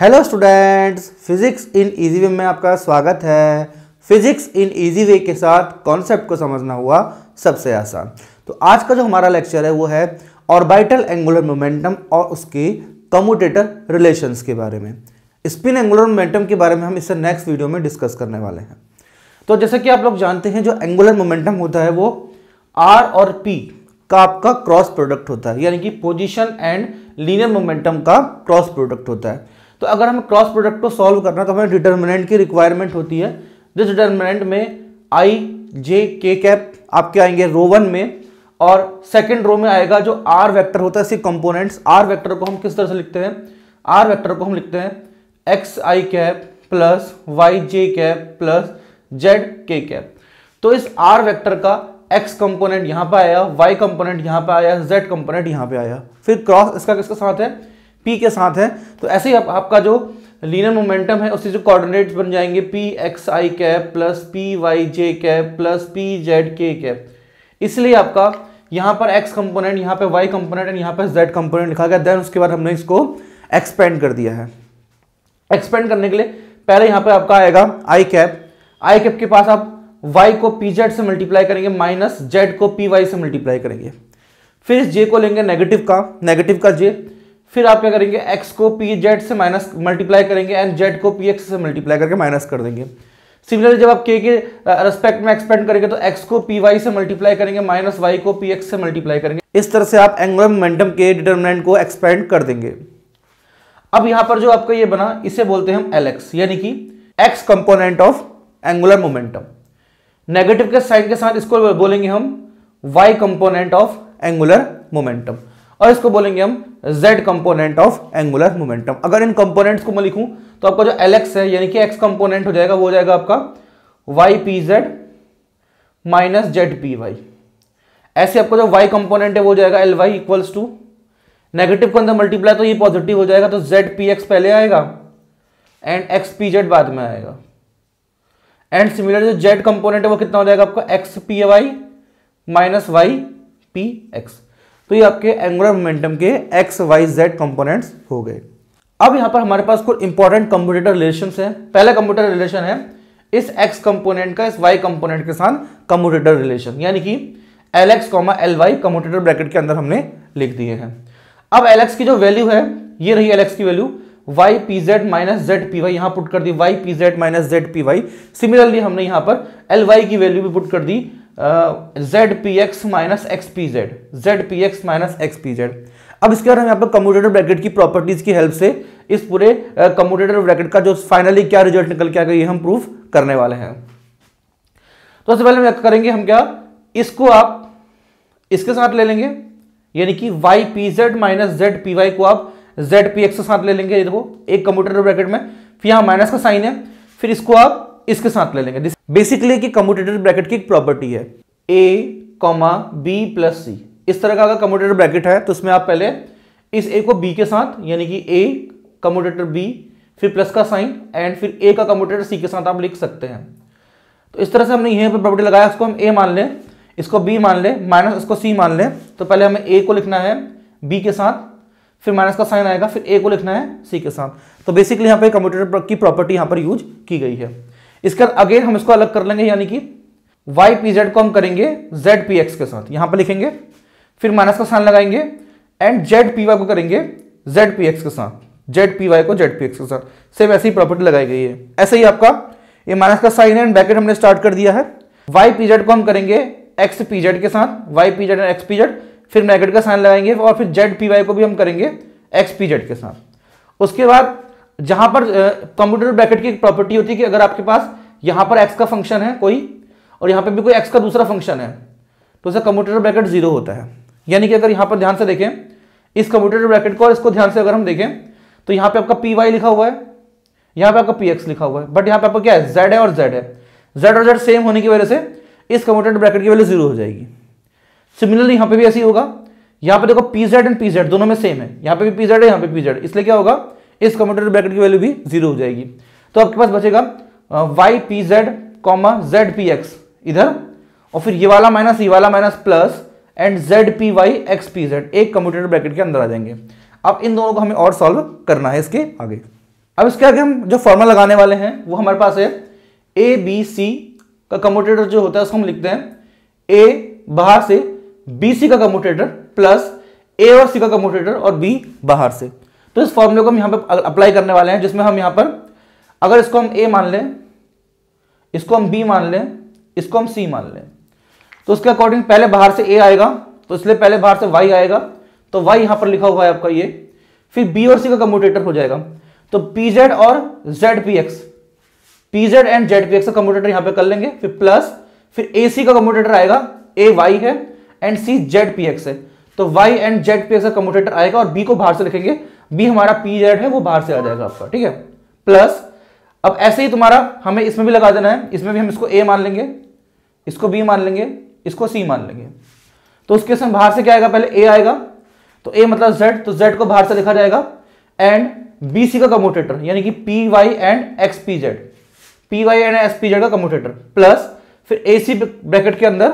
hello students physics in easy way में आपका स्वागत है फिजिक्स इन इजी वे के साथ कॉन्सेप्ट को समझना हुआ सबसे आसान तो आज का जो हमारा लेक्चर है वो है ऑर्बिटल एंगुलर मोमेंटम और उसके कम्यूटेटर रिलेशंस के बारे में स्पिन एंगुलर मोमेंटम के बारे में हम इससे नेक्स्ट वीडियो में डिस्कस करने वाले हैं तो जैसे कि आप लोग जानते हैं जो एंगुलर मोमेंटम होता है वो आर और पी का आपका क्रॉस प्रोडक्ट होता है यानी कि पोजिशन एंड लीनियर मोमेंटम का क्रॉस प्रोडक्ट होता है तो अगर हमें क्रॉस प्रोडक्ट को सॉल्व करना है तो हमें डिटर्मिनेंट की रिक्वायरमेंट होती है जिस डिटर्मिनेंट में आई जे के कैप आपके आएंगे रो वन में और सेकेंड रो में आएगा जो आर वैक्टर होता है इसके कंपोनेंट्स आर वैक्टर को हम किस तरह से लिखते हैं आर वैक्टर को हम लिखते हैं X I cap plus Y J cap plus Z K cap तो इस आर वेक्टर का एक्स कंपोनेंट यहां पे आया वाई कंपोनेंट यहां पे आया जेड कंपोनेंट यहां पे आया फिर क्रॉस इसका किसके साथ है पी के साथ है तो ऐसे ही आप, आपका जो लीनर मोमेंटम है उससे जो कोऑर्डिनेट्स बन जाएंगे P X I cap plus P Y J cap plus P Z K cap इसलिए आपका यहाँ पर x कंपोनेंट यहाँ पर y कंपोनेंट एंड यहाँ पर z कंपोनेंट लिखा गया देन उसके बाद हमने इसको एक्सपेंड कर दिया है एक्सपेंड करने के लिए पहले यहाँ पर आपका आएगा आई कैप आई कैप के पास आप y को पी जेड से मल्टीप्लाई करेंगे माइनस जेड को पी वाई से मल्टीप्लाई करेंगे फिर इस जे को लेंगे नेगेटिव का नेगेटिव का जे फिर आप क्या करेंगे एक्स को पी जेड से माइनस मल्टीप्लाई करेंगे एंड जेड को पी एक्स से मल्टीप्लाई करके माइनस कर देंगे सिमिलरली जब आप के के रेस्पेक्ट में एक्सपेंड करेंगे तो एक्स को पी वाई से मल्टीप्लाई करेंगे माइनस वाई को पी एक्स से मल्टीप्लाई करेंगे इस तरह से आप एंगुलर मोमेंटम के डिटर्मिनेंट को एक्सपेंड कर देंगे अब यहां पर जो आपका ये बना इसे बोलते हैं हम एल एक्स यानी कि X component of angular momentum negative के साइन के साथ इसको बोलेंगे हम Y component of angular momentum और इसको बोलेंगे हम Z component of angular momentum अगर इन कंपोनेंट्स को मैं लिखूं तो आपका जो एलेक्स है यानी कि x कंपोनेंट हो जाएगा वो हो जाएगा आपका Y P Z minus Z P Y ऐसे आपका जो y कंपोनेंट है वो हो जाएगा L Y equals to negative के अंदर मल्टीप्लाई तो ये पॉजिटिव हो जाएगा तो जेड पी एक्स पहले आएगा एंड एक्स पी जेड बाद में आएगा एंड सिमिलर जो जेड कंपोनेंट है वो कितना हो जाएगा आपका X P Y minus Y P X तो ये आपके एंगुलर मोमेंटम के एक्स वाई जेड कंपोनेंट्स हो गए अब यहां पर हमारे पास कुछ इंपॉर्टेंट कंप्यूटर रिलेशन है पहला कंप्यूटर रिलेशन है इस एक्स कंपोनेंट का इस वाई कंपोनेंट के साथ कंप्यूटर रिलेशन यानी कि L X comma L Y commutator bracket के अंदर हमने लिख दिए हैं अब एल एक्स की जो वैल्यू है ये रही एल एक्स की value Y P Z minus Z P Y यहां पुट कर दी Y P Z minus Z P Y similarly हमने यहां पर एल वाई की वैल्यू भी पुट कर दी Z P X minus X P Z Z P X minus X P Z अब इसके बाद हम यहाँ पर कम्यूटेटर ब्रैकेट की प्रॉपर्टीज की हेल्प से इस पूरे कम्यूटेटर ब्रैकेट का जो फाइनली क्या रिजल्ट निकल के आ गया ये हम प्रूफ करने वाले हैं तो सबसे पहले हम करेंगे हम क्या इसको आप इसके साथ ले लेंगे यानी कि Y P Z minus Z P Y को आप जेड पी एक्स के साथ ले लेंगे देखो एक कम्यूटेटर ब्रैकेट में फिर यहाँ माइनस का साइन है फिर इसको आप इसके साथ ले लेंगे बेसिकली कि कम्यूटेटर ब्रैकेट की एक प्रॉपर्टी है A comma B plus C इस तरह का अगर कम्यूटेटर ब्रैकेट है तो इसमें आप पहले इस ए को बी के साथ यानी कि ए कम्यूटेटर बी फिर प्लस का साइन एंड फिर ए का कम्यूटेटर सी के साथ आप लिख सकते हैं तो इस तरह से हमने यहाँ पर प्रॉपर्टी लगाया इसको हम ए मान लें इसको बी मान लें माइनस इसको सी मान लें तो पहले हमें ए को लिखना है बी के साथ फिर माइनस का साइन आएगा फिर ए को लिखना है सी के साथ तो बेसिकली यहाँ पे कम्यूटेटर की प्रॉपर्टी यहाँ पर यूज की गई है इसका अगेन हम इसको अलग कर लेंगे यानी कि वाई पी जेड को हम करेंगे जेड पी एक्स के साथ यहां पर लिखेंगे फिर माइनस का साइन लगाएंगे एंड जेड पी वाई को करेंगे जेड पी एक्स के साथ जेड पी वाई को जेड पी एक्स के साथ सेम ऐसी प्रॉपर्टी लगाई गई है ऐसे ही आपका ये माइनस का साइन एंड ब्रैकेट हमने स्टार्ट कर दिया है वाई पी जेड को हम करेंगे एक्स पी जेड के साथ Y P Z and X P Z फिर ब्रैकेट का साइन लगाएंगे और फिर जेड पी वाई को भी हम करेंगे एक्स पी जेड के साथ उसके बाद जहां पर कंप्यूटर ब्रैकेट की प्रॉपर्टी होती है कि अगर आपके पास यहां पर एक्स का फंक्शन है कोई और यहां पर भी कोई एक्स का दूसरा फंक्शन है तो उसे कंप्यूटर ब्रैकेट जीरो होता है यानी कि अगर यहां पर ध्यान से देखें इस कंप्यूटर ब्रैकेट को और इसको ध्यान से अगर हम देखें तो यहां पे आपका पी वाई लिखा हुआ है यहां पे आपका पी एक्स लिखा हुआ है बट यहां पे आपका क्या है जेड है और जेड है जेड और जेड सेम होने की वजह से इस कंप्यूटर ब्रैकेट की वैल्यू जीरो हो जाएगी सिमिलरली यहां पे भी ऐसी होगा यहां पे देखो P Z and P Z दोनों में सेम है यहां पे भी पी जेड है यहां पे पी जेड इसलिए क्या होगा इस कम्यूटेटर ब्रैकेट की वैल्यू भी जीरो हो जाएगी तो आपके पास बचेगा Y P Z comma Z P X इधर और फिर ये वाला माइनस ये वाला minus plus and Z P Y X P Z एक कम्यूटेटर ब्रैकेट के अंदर आ जाएंगे अब इन दोनों को हमें और सॉल्व करना है इसके आगे अब इसके आगे हम जो फॉर्मूला लगाने वाले हैं वो हमारे पास है ए बी सी का कम्यूटेटर जो होता है उसको हम लिखते हैं ए बाहर से बी सी का कम्यूटेटर प्लस ए और सी का कम्यूटेटर और बी बाहर से तो इस फॉर्मूले को हम यहां पर अप्लाई करने वाले हैं जिसमें हम यहां पर अगर इसको हम ए मान लें इसको हम बी मान लें इसको हम सी मान लें तो उसके अकॉर्डिंग पहले बाहर से ए आएगा तो इसलिए पहले बाहर से वाई आएगा तो वाई यहां पर लिखा हुआ है आपका ये फिर बी और सी का कम्यूटेटर हो जाएगा तो पी जेड और Z P X P Z and Z P X का कम्यूटेटर यहां पर कर लेंगे फिर प्लस फिर ए सी का कम्यूटेटर आएगा ए वाई है and C Z P X है तो Y and Z P X का कम्यूटेटर आएगा और बी को बाहर से लिखेंगे बी हमारा पी जेड है वो बाहर से आ जाएगा आपका ठीक है प्लस अब ऐसे ही तुम्हारा हमें इसमें भी लगा देना है इसमें भी हम इसको ए मान लेंगे इसको बी मान लेंगे इसको सी मान लेंगे तो उसके समय बाहर से क्या आएगा पहले ए आएगा तो ए मतलब जेड तो जेड को बाहर से लिखा जाएगा एंड बी सी का कम्यूटेटर यानी कि P Y and X P Z P Y and X P Z का कम्यूटेटर प्लस फिर ए सी ब्रैकेट के अंदर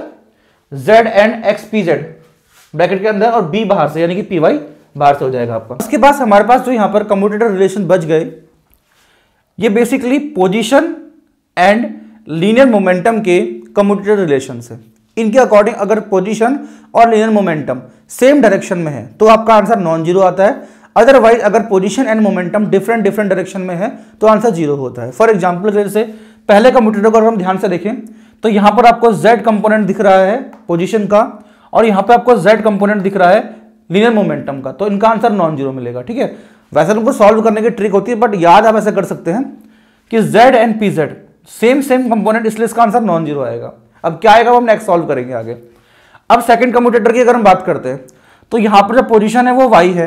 Z and X P Z bracket के अंदर और बी बाहर से यानी कि पी वाई बाहर से हो जाएगा आपका इसके बाद हमारे पास जो यहाँ पर कम्यूटेटर रिलेशन बच गए ये basically position and linear momentum के कम्यूटेटर रिलेशन है इनके अकॉर्डिंग अगर पोजिशन और लीनियर मोमेंटम सेम डायरेक्शन में है तो आपका आंसर नॉन जीरो आता है अदरवाइज अगर position and momentum different different direction में है तो आंसर जीरो होता है फॉर एग्जाम्पल जैसे पहले कंप्यूटर को अगर हम ध्यान से देखें तो यहां पर आपको z कंपोनेंट दिख रहा है पोजीशन का और यहां पर आपको z कंपोनेंट दिख रहा है लीनियर मोमेंटम का तो इनका आंसर नॉन जीरो मिलेगा ठीक है वैसे तो उनको सॉल्व करने की ट्रिक होती है बट याद आप ऐसे कर सकते हैं कि Z and P Z same same component इसलिए इसका आंसर नॉन जीरो आएगा अब क्या आएगा वो हम नेक्स्ट सॉल्व करेंगे आगे अब सेकंड कम्यूटेटर की अगर हम बात करते हैं तो यहाँ पर जो पोजीशन है वो वाई है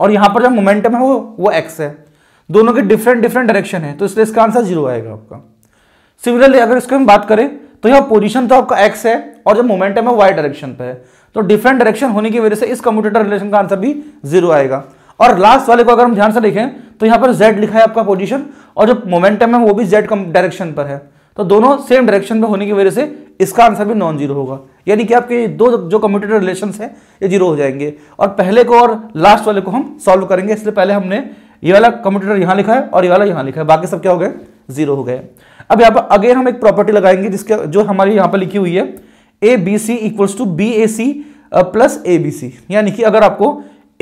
और यहाँ पर जो मोमेंटम है वो वो एक्स है दोनों के डिफरेंट डिफरेंट डायरेक्शन है तो इसलिए इसका आंसर जीरो आएगा आपका सिमिलरली अगर इसकी हम बात करें तो यह पोजिशन तो आपका एक्स है और जब मोमेंटम है वाई डायरेक्शन पे है तो डिफरेंट डायरेक्शन होने की वजह से इस कम्यूटेटर रिलेशन का आंसर भी जीरो आएगा और लास्ट वाले को अगर हम ध्यान से देखें तो यहां पर जेड लिखा है आपका पोजिशन और जो मोमेंटम है वो भी जेड डायरेक्शन पर है तो दोनों सेम डायरेक्शन में होने की वजह से इसका आंसर भी नॉन जीरो होगा यानी कि आपके दो जो कम्यूटेटर रिलेशन है ये जीरो हो जाएंगे और पहले को और लास्ट वाले को हम सॉल्व करेंगे इसलिए पहले हमने ये वाला कम्प्यूटर यहां लिखा है और ये वाला यहां लिखा है बाकी सब क्या हो गए जीरो हो गए अब यहाँ पर अगेन हम एक प्रॉपर्टी लगाएंगे जिसके जो हमारी यहाँ पर लिखी हुई है A B C equals to B A C plus A B C यानी कि अगर आपको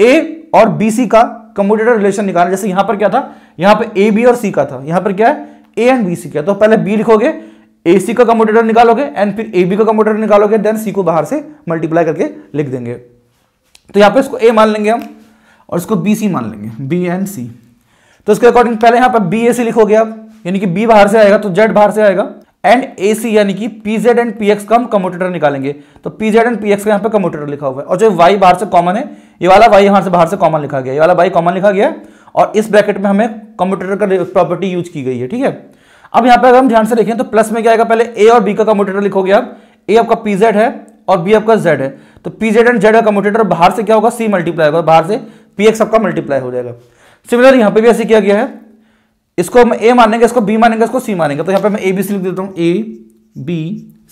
ए और बी सी का कम्यूटेटर रिलेशन निकालना जैसे यहां पर क्या था यहां पर ए बी और सी का था यहां पर क्या है ए एंड बी सी का तो पहले बी लिखोगे ए सी का कम्यूटेटर निकालोगे एंड फिर ए बी का कम्यूटेटर निकालोगे देन सी को बाहर से मल्टीप्लाई करके लिख देंगे तो यहां पर इसको ए मान लेंगे हम और इसको बी सी मान लेंगे बी एंड सी तो इसके अकॉर्डिंग पहले यहां पर बी ए सी लिखोगे आप यानी कि बी बाहर से आएगा तो जेड बाहर से आएगा एंड ए सी यानी कि पीजेड एंड पीएक्स का हम कम्यूटेटर निकालेंगे तो पीजेड एंड पीएक्स का यहां पे कम्यूटेटर लिखा हुआ है और जो वाई बाहर से कॉमन है ये वाला वाई यहां से बाहर से कॉमन लिखा गया ये वाला वाई कॉमन लिखा गया और इस ब्रैकेट में हमें कम्यूटेटर का प्रॉपर्टी यूज की गई है ठीक है अब यहां पर अगर हम ध्यान से देखें तो प्लस में क्या आएगा पहले ए और बी का कम्यूटेटर लिखोगे आप ए आपका पीजेड है और बी आपका जेड है तो पीजेड एंड जेड का कम्यूटेटर बाहर से क्या होगा सी मल्टीप्लाई होगा बाहर से पीएक्स आपका मल्टीप्लाई हो जाएगा सिमिलर यहाँ पे भी ऐसे किया गया है इसको हम ए मानेंगे इसको बी मानेंगे इसको सी मानेंगे तो यहाँ पे मैं ए बी सी लिख देता हूँ ए बी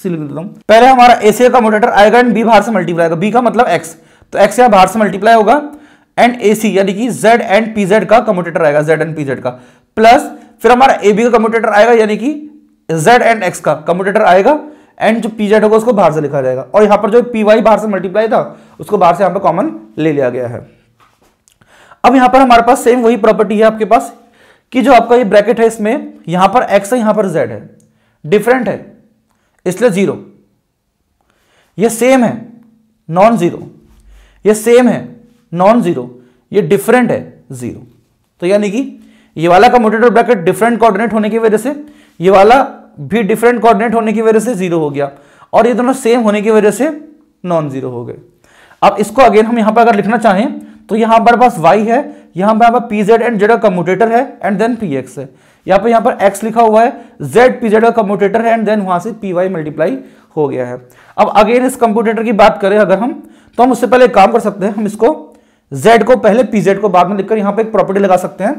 सी लिख देता हूँ पहले हमारा ए सी का मोटेटर आएगा एंड बी बाहर से मल्टीप्लाई होगा बी का मतलब एक्स तो एक्स यहाँ बाहर से मल्टीप्लाई होगा एंड ए सी यानी कि जेड एंड पी जेड का कम्यूटेटर आएगा जेड एंड पी जेड का प्लस फिर हमारा ए बी का कम्यूटेटर आएगा यानी कि जेड एंड एक्स का कम्यूटेटर आएगा एंड जो पी जेड होगा उसको बाहर से लिखा जाएगा और यहाँ पर जो पी वाई बाहर से मल्टीप्लाई था उसको बाहर से यहाँ पर कॉमन ले लिया गया है अब यहाँ पर हमारे पास सेम वही प्रॉपर्टी है आपके पास कि जो आपका ये ब्रैकेट है इसमें यहां पर एक्स है यहां पर जेड है डिफरेंट है इसलिए जीरो ये सेम है नॉन जीरो ये सेम है नॉन जीरो ये डिफरेंट है जीरो तो यानी कि ये वाला मोटेटर ब्रैकेट डिफरेंट कोऑर्डिनेट होने की वजह से ये वाला भी डिफरेंट कोऑर्डिनेट होने की वजह से जीरो हो गया और ये दोनों सेम होने की वजह से नॉन जीरो हो गए अब इसको अगेन हम यहां पर अगर लिखना चाहें तो यहां पर बस y है यहां पर यहाँ पर pz एंड z का कम्यूटेटर है एंड देन px है यहां पर यहां पर x लिखा हुआ है z pz का कम्यूटेटर है एंड देन वहां से py मल्टीप्लाई हो गया है अब अगेन इस कंप्यूटेटर की बात करें अगर हम तो हम उससे पहले काम कर सकते हैं हम इसको z को पहले pz को बाद में लिखकर यहां पर एक प्रॉपर्टी लगा सकते हैं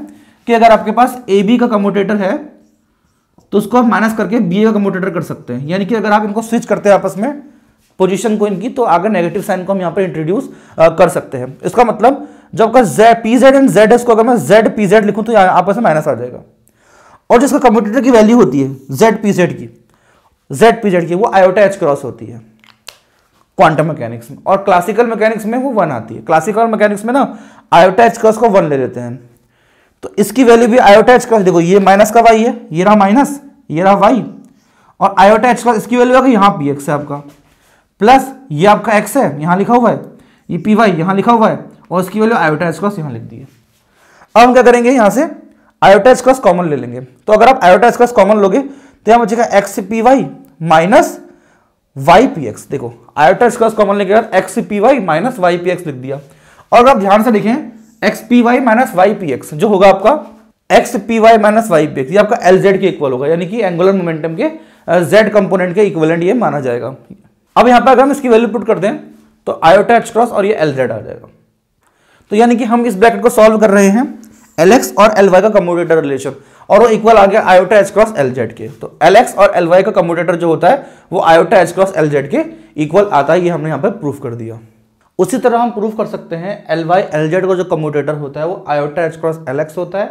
कि अगर आपके पास ए बी का कम्यूटेटर है तो उसको हम माइनस करके बी ए का कम्यूटेटर कर सकते हैं यानी कि अगर आप इनको स्विच करते हैं आपस में पोजीशन को इनकी तो आगे नेगेटिव साइन को हम यहाँ पर इंट्रोड्यूस कर सकते हैं इसका मतलब जब P Z P Z and Z S को अगर मैं जेड पी जेड लिखूँ तो आपस में माइनस आ जाएगा और जिसका कंप्यूटर की वैल्यू होती है जेड पी जेड की जेड पी जेड की वो आयोटा एच क्रॉस होती है क्वांटम मैकेनिक्स में और क्लासिकल मैकेनिक्स में वो वन आती है क्लासिकल मैकेनिक्स में ना आयोटा एच क्रॉस को वन ले लेते हैं तो इसकी वैल्यू भी आयोटा एच क्रॉस देखो ये माइनस का वाई है ये रहा माइनस ये रहा वाई और आयोटा एच क्रॉस इसकी वैल्यू आ गई यहाँ पी एक्स है आपका प्लस ये आपका एक्स है यहां लिखा हुआ है ये पी वाई यहां लिखा हुआ है और उसकी वैल्यू आयोटा स्क्वास यहां लिख दिए अब हम क्या करेंगे यहां से आयोटा स्क्वास कॉमन ले लेंगे तो अगर आप आयोटा स्क्वास कॉमन लोगे तो यहां बचेगा X P Y minus Y P X देखो आयोटा स्क्वास कॉमन लेके X P Y minus Y P X लिख दिया और अगर आप ध्यान से लिखें X P Y minus Y P X जो होगा आपका X P Y minus Y P X ये आपका एल जेड के इक्वल होगा यानी कि एंगुलर मोमेंटम के जेड कंपोनेंट के इक्वलेंट ये माना जाएगा अब यहां पर अगर हम इसकी वैल्यू पुट कर दें तो आयोटा एच क्रॉस और ये एल जेड आ जाएगा तो यानी कि हम इस ब्रैकेट को सॉल्व कर रहे हैं एल एक्स और एल वाई का कम्यूटेटर रिलेशन और वो इक्वल आ गया iota H cross L Z के तो एल एक्स और एल वाई का कम्यूटेटर जो होता है वो iota H cross L Z के इक्वल आता है ये हमने यहाँ पर प्रूफ कर दिया उसी तरह हम प्रूफ कर सकते हैं एल वाई एल जेड का जो कम्यूटेटर होता है वो iota H cross L X होता है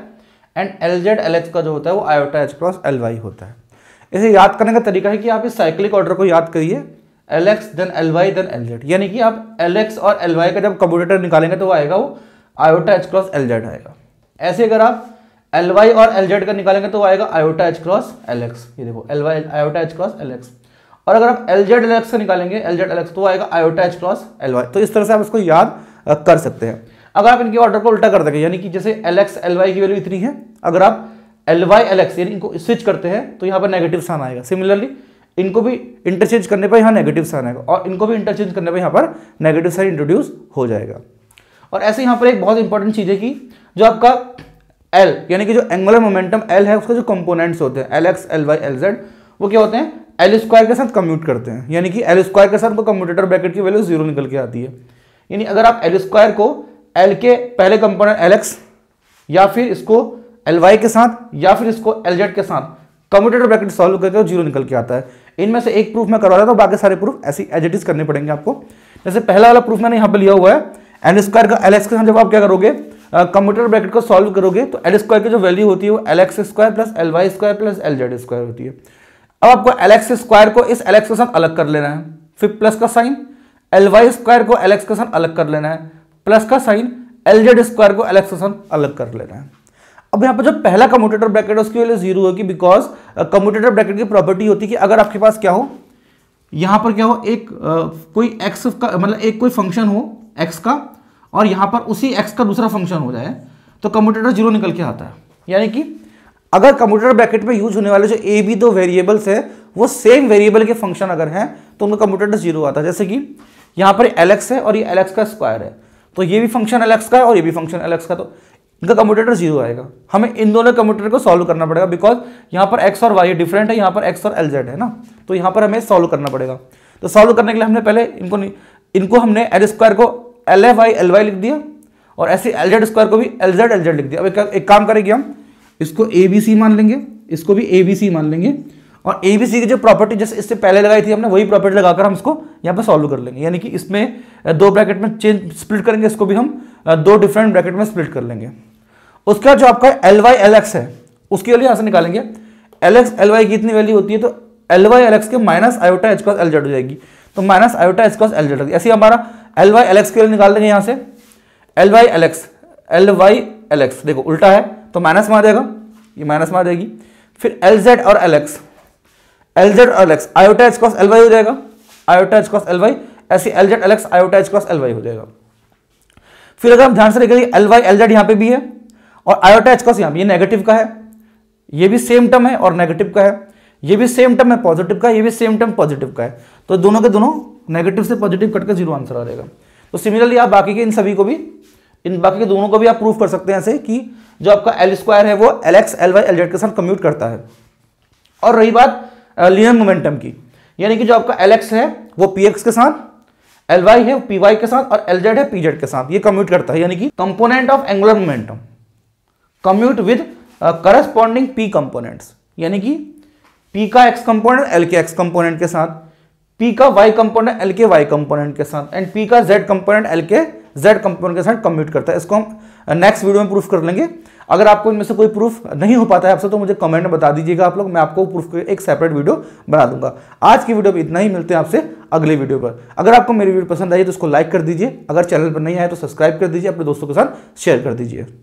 and L Z L X का जो होता है वो iota H cross L Y होता है इसे याद करने का तरीका है कि आप इस साइक्लिक ऑर्डर को याद करिए L X then L Y then L Z यानी कि आप एल एक्स और एल वाई का जब कंप्यूटर निकालेंगे तो वो आएगा वो iota H cross L Z आएगा ऐसे अगर आप एल वाई और एल जेड का निकालेंगे तो आएगा iota H cross L X ये देखो L Y iota H cross L X और अगर आप एल जेड एल एक्स का निकालेंगे एल जेड एल एक्स तो आएगा iota H cross L Y तो इस तरह से आप इसको याद कर सकते हैं अगर आप इनके ऑर्डर को उल्टा कर देंगे यानी कि जैसे एल एक्स एल वाई की वैल्यू इतनी है अगर आप एल वाई एल एक्स यानी इनको स्विच करते हैं तो यहाँ पर नेगेटिव साइन आएगा सिमिलरली इनको भी इंटरचेंज करने पर यहाँ नेगेटिव साइन आएगा और इनको भी इंटरचेंज करने पर यहाँ पर नेगेटिव साइन इंट्रोड्यूस हो जाएगा और ऐसे यहाँ पर एक बहुत इंपॉर्टेंट चीज़ है कि जो आपका एल यानी कि जो एंगुलर मोमेंटम एल है उसका जो कंपोनेंट्स होते हैं L X L Y L Z वो क्या होते हैं एल स्क्वायर के साथ कम्यूट करते हैं यानी कि एल स्क्वायर के साथ वो कम्यूटेटर ब्रैकेट की वैल्यू जीरो निकल के आती है यानी अगर आप एल स्क्वायर को एल के पहले कंपोनेंट एल एक्स या फिर इसको एल वाई के साथ या फिर इसको एल जेड के साथ कम्यूटेटर ब्रैकेट सॉल्व करते हो जीरो निकल के आता है इनमें से एक प्रूफ मैं करवा रहा था बाकी सारे प्रूफ ऐसी एजिटिस करने पड़ेंगे आपको जैसे पहला वाला प्रूफ मैंने यहाँ पर लिया हुआ है एल स्क्वायर का एल एक्स के साथ जब आप क्या करोगे कंप्यूटर ब्रैकेट को सॉल्व करोगे तो एल स्क्वायर की जो वैल्यू होती है वो L X square plus L Y square plus L Z square होती है अब आपको एल एक्स स्क्वायर को इस एल एक्स के साथ अलग कर लेना है फिर प्लस का साइन एल वाई स्क्वायर को एल एक्स के साथ अलग कर लेना है प्लस का साइन एल जेड स्क्वायर को एल एक्स के साथ अलग कर लेना है अब यहाँ पर जो पहला कम्यूटेटर ब्रैकेट है उसकी वैल्यू जीरो होगी बिकॉज कम्यूटेटर ब्रैकेट की प्रॉपर्टी होती है कि अगर आपके पास क्या हो यहाँ पर क्या हो एक आ, uh, कोई एक्स का मतलब एक कोई फंक्शन हो एक्स का और यहाँ पर उसी एक्स का दूसरा फंक्शन हो जाए तो कम्यूटेटर जीरो निकल के आता है यानी कि अगर कंप्यूटर ब्रैकेट में यूज होने वाले जो ए बी दो वेरिएबल्स है वो सेम वेरिएबल के फंक्शन अगर हैं तो उनका कंप्यूटेटर जीरो आता है जैसे कि यहाँ पर एलेक्स है और ये एलेक्स का स्क्वायर है तो ये भी फंक्शन एलेक्स का है और ये भी फंक्शन एलेक्स का तो इनका कम्यूटेटर जीरो आएगा हमें इन दोनों कम्यूटेटर को सॉल्व करना पड़ेगा बिकॉज यहाँ पर एक्स और वाई डिफरेंट है यहाँ पर एक्स और एल जेड है ना तो यहाँ पर हमें सॉल्व करना पड़ेगा तो सॉल्व करने के लिए हमने पहले इनको इनको हमने एल स्क्वायर को L F Y L Y लिख दिया और ऐसे एल जेड स्क्वायर को भी एल जेड एल जेड लिख दिया अब एक, एक काम करेंगे हम इसको ए बी सी मान लेंगे इसको भी ए बी सी मान लेंगे और ए बी सी की जो प्रॉपर्टी जैसे इससे पहले लगाई थी हमने वही प्रॉपर्टी लगाकर हम इसको यहाँ पर सॉल्व कर लेंगे यानी कि इसमें दो ब्रैकेट में चेंज स्प्लिट करेंगे इसको भी हम दो डिफरेंट ब्रैकेट में स्प्लिट कर लेंगे उसके बाद जो आपका एल वाई एल एक्स है उसकी वैल्यू यहां से निकालेंगे एल एक्स एल वाई की इतनी वैल्यू होती है तो एल वाई एल एक्स के minus iota H cross L Z हो जाएगी तो minus iota H cross L Z ऐसे हमारा एल वाई एल एक्स के लिए निकाल देंगे यहां से L Y L X L Y L X देखो उल्टा है तो माइनस मार देगा ये माइनस मार देगी फिर एल जेड और एल एक्स एल जेड और L X iota H cross L Y हो जाएगा iota H cross L Y ऐसे L Z L X iota H cross L Y हो जाएगा फिर अगर हम ध्यान से देखेंगे एल वाई एल जेड यहाँ पे भी है और आयोटा एच कॉस ये नेगेटिव का है ये भी सेम टर्म है और नेगेटिव का है ये भी सेम टर्म है पॉजिटिव का है ये भी सेम टर्म पॉजिटिव का है तो दोनों के दोनों नेगेटिव से पॉजिटिव कट कर जीरो आंसर आ जाएगा तो सिमिलरली आप बाकी के इन सभी को भी इन बाकी के दोनों को भी आप प्रूव कर सकते हैं ऐसे कि जो आपका एल स्क्वायर है वो L X L Y L Z के साथ कम्यूट करता है और रही बात लिनियर मोमेंटम की यानी कि जो आपका एल एक्स है वो पी एक्स के साथ एल वाई है पी वाई के साथ और एल जेड है पी जेड के साथ ये कम्यूट करता है यानी कि component of angular momentum commute with corresponding P components यानी कि पी का एक्स कंपोनेंट एल के एक्स कंपोनेंट के साथ पी का वाई कंपोनेंट एल के वाई कंपोनेंट के साथ एंड पी का जेड कंपोनेंट एल के जेड कंपोनेंट के साथ कम्यूट करता है इसको हम नेक्स्ट uh, वीडियो में प्रूफ कर लेंगे अगर आपको इनमें से कोई प्रूफ नहीं हो पाता है आपसे तो मुझे कमेंट में बता दीजिएगा आप लोग मैं आपको प्रूफ के एक सेपरेट वीडियो बना दूंगा आज की वीडियो में इतना ही मिलते हैं आपसे अगले वीडियो पर अगर आपको मेरी वीडियो पसंद आई तो उसको लाइक कर दीजिए अगर चैनल पर नहीं आए तो सब्सक्राइब कर दीजिए अपने दोस्तों के साथ शेयर कर दीजिए